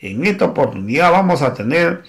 En esta oportunidad vamos a tener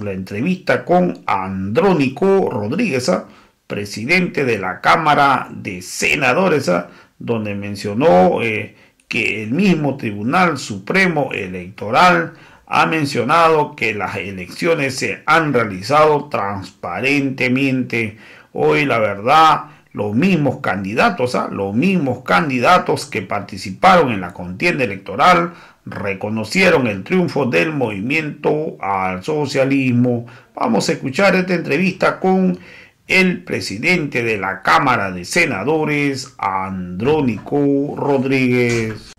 la entrevista con Andrónico Rodríguez, ¿ah? presidente de la Cámara de Senadores, ¿ah? donde mencionó eh, que el mismo Tribunal Supremo Electoral ha mencionado que las elecciones se han realizado transparentemente. Hoy la verdad los mismos candidatos, a ¿ah? los mismos candidatos que participaron en la contienda electoral reconocieron el triunfo del movimiento al socialismo. Vamos a escuchar esta entrevista con el presidente de la Cámara de Senadores, Andrónico Rodríguez.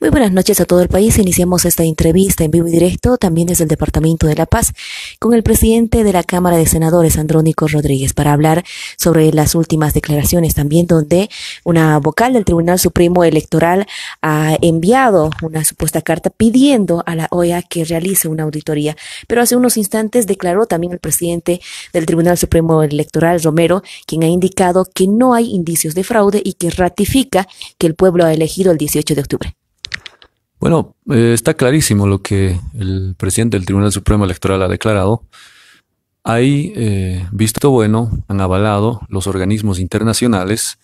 Muy buenas noches a todo el país. Iniciamos esta entrevista en vivo y directo, también desde el Departamento de La Paz, con el presidente de la Cámara de Senadores, Andrónico Rodríguez, para hablar sobre las últimas declaraciones también, donde una vocal del Tribunal Supremo Electoral ha enviado una supuesta carta pidiendo a la OEA que realice una auditoría. Pero hace unos instantes declaró también el presidente del Tribunal Supremo Electoral, Romero, quien ha indicado que no hay indicios de fraude y que ratifica que el pueblo ha elegido el 18 de octubre. Bueno, eh, está clarísimo lo que el presidente del Tribunal Supremo Electoral ha declarado. Hay eh, visto bueno, han avalado los organismos internacionales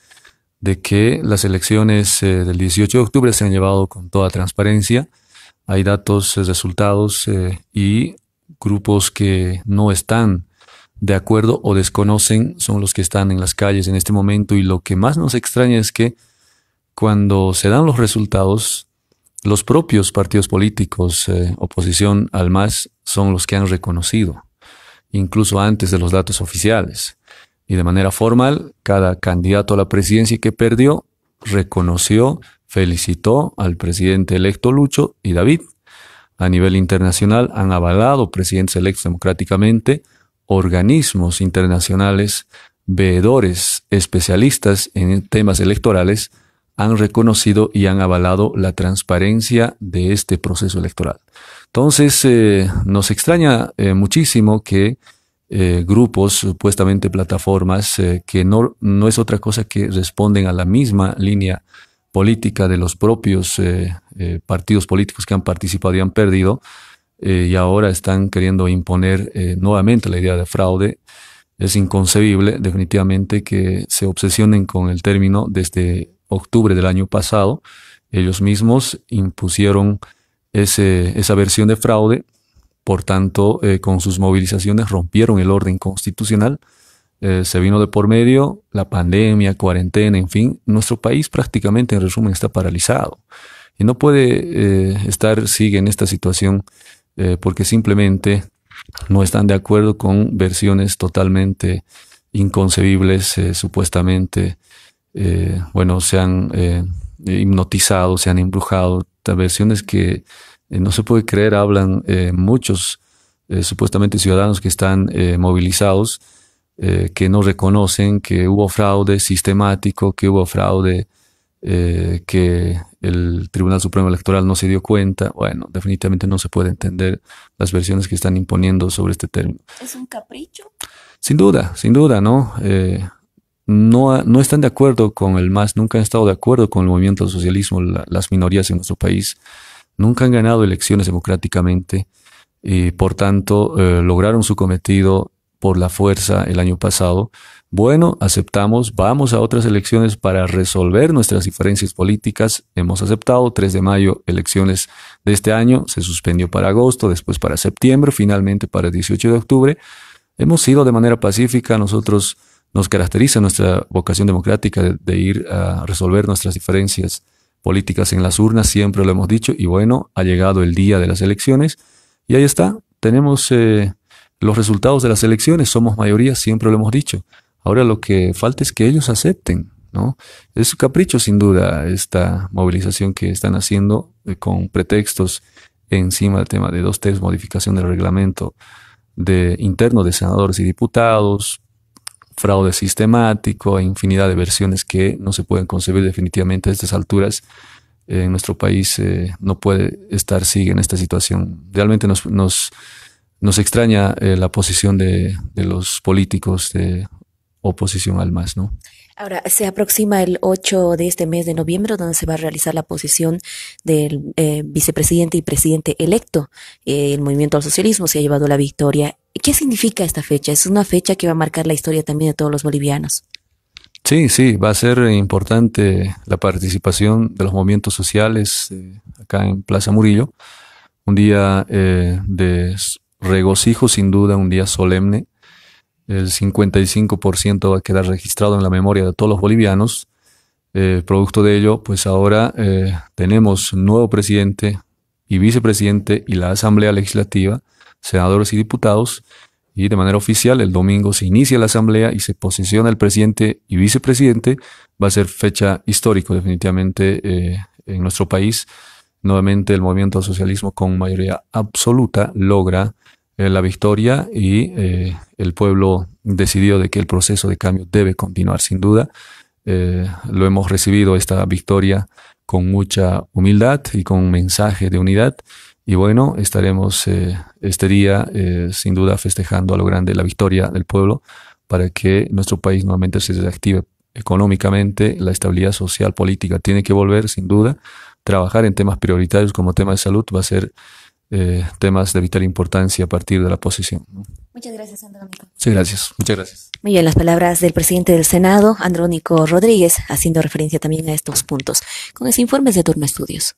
de que las elecciones eh, del 18 de octubre se han llevado con toda transparencia. Hay datos, resultados y grupos que no están de acuerdo o desconocen son los que están en las calles en este momento y lo que más nos extraña es que cuando se dan los resultados los propios partidos políticos, eh, oposición al MAS, son los que han reconocido, incluso antes de los datos oficiales. Y de manera formal, cada candidato a la presidencia que perdió reconoció, felicitó al presidente electo Lucho y David. A nivel internacional han avalado presidentes electos democráticamente, organismos internacionales, veedores, especialistas en temas electorales, han reconocido y han avalado la transparencia de este proceso electoral. Entonces, eh, nos extraña eh, muchísimo que eh, grupos, supuestamente plataformas, que no, no es otra cosa que responden a la misma línea política de los propios partidos políticos que han participado y han perdido, y ahora están queriendo imponer nuevamente la idea de fraude. Es inconcebible, definitivamente, que se obsesionen con el término desde este octubre del año pasado, ellos mismos impusieron esa versión de fraude, por tanto, eh, con sus movilizaciones rompieron el orden constitucional, eh, se vino de por medio la pandemia, cuarentena, en fin, nuestro país prácticamente en resumen está paralizado y no puede eh, estar, sigue en esta situación porque simplemente no están de acuerdo con versiones totalmente inconcebibles, supuestamente eh, bueno, se han eh, hipnotizado, se han embrujado. Versiones que eh, no se puede creer, hablan muchos supuestamente ciudadanos que están movilizados, que no reconocen que hubo fraude sistemático, que hubo fraude que el Tribunal Supremo Electoral no se dio cuenta. Bueno, definitivamente no se puede entender las versiones que están imponiendo sobre este término. ¿Es un capricho? Sin duda, sin duda, ¿no? no, no están de acuerdo con el MAS, nunca han estado de acuerdo con el movimiento del socialismo, las minorías en nuestro país, nunca han ganado elecciones democráticamente y eh, por tanto eh, lograron su cometido por la fuerza el año pasado. Bueno, aceptamos, vamos a otras elecciones para resolver nuestras diferencias políticas. Hemos aceptado 3 de mayo elecciones de este año, se suspendió para agosto, después para septiembre, finalmente para el 18 de octubre. Hemos ido de manera pacífica, nosotros nos caracteriza nuestra vocación democrática de, ir a resolver nuestras diferencias políticas en las urnas, siempre lo hemos dicho, y bueno, ha llegado el día de las elecciones, y ahí está, tenemos eh, los resultados de las elecciones, somos mayoría, siempre lo hemos dicho. Ahora lo que falta es que ellos acepten, ¿no? Es su capricho, sin duda, esta movilización que están haciendo eh, con pretextos encima del tema de dos tres modificación del reglamento de interno de senadores y diputados, fraude sistemático, infinidad de versiones que no se pueden concebir definitivamente a estas alturas. Eh, en nuestro país eh, no puede estar, sigue en esta situación. Realmente nos, nos, nos extraña eh, la posición de, de los políticos, de oposición al MAS, ¿no? Ahora, se aproxima el 8 de este mes de noviembre, donde se va a realizar la posición del eh, vicepresidente y presidente electo. Eh, el movimiento al socialismo se ha llevado la victoria. ¿Qué significa esta fecha? Es una fecha que va a marcar la historia también de todos los bolivianos. Sí, sí, va a ser importante la participación de los movimientos sociales eh, acá en Plaza Murillo. Un día de regocijo, sin duda, un día solemne el 55% va a quedar registrado en la memoria de todos los bolivianos. Eh, producto de ello, pues ahora eh, tenemos nuevo presidente y vicepresidente y la Asamblea Legislativa, senadores y diputados, y de manera oficial el domingo se inicia la Asamblea y se posiciona el presidente y vicepresidente. Va a ser fecha histórica definitivamente eh, en nuestro país. Nuevamente el movimiento al socialismo con mayoría absoluta logra eh, la victoria y eh, el pueblo decidió de que el proceso de cambio debe continuar sin duda. Eh, lo hemos recibido esta victoria con mucha humildad y con un mensaje de unidad. Y bueno, estaremos este día sin duda festejando a lo grande la victoria del pueblo para que nuestro país nuevamente se desactive económicamente, la estabilidad social, política tiene que volver sin duda. Trabajar en temas prioritarios como tema de salud va a ser eh, temas de vital importancia a partir de la posición. Muchas gracias, Andrónico. Sí, gracias. Muchas gracias. Muy bien, las palabras del presidente del Senado, Andrónico Rodríguez, haciendo referencia también a estos puntos. Con ese informe de Turno Estudios.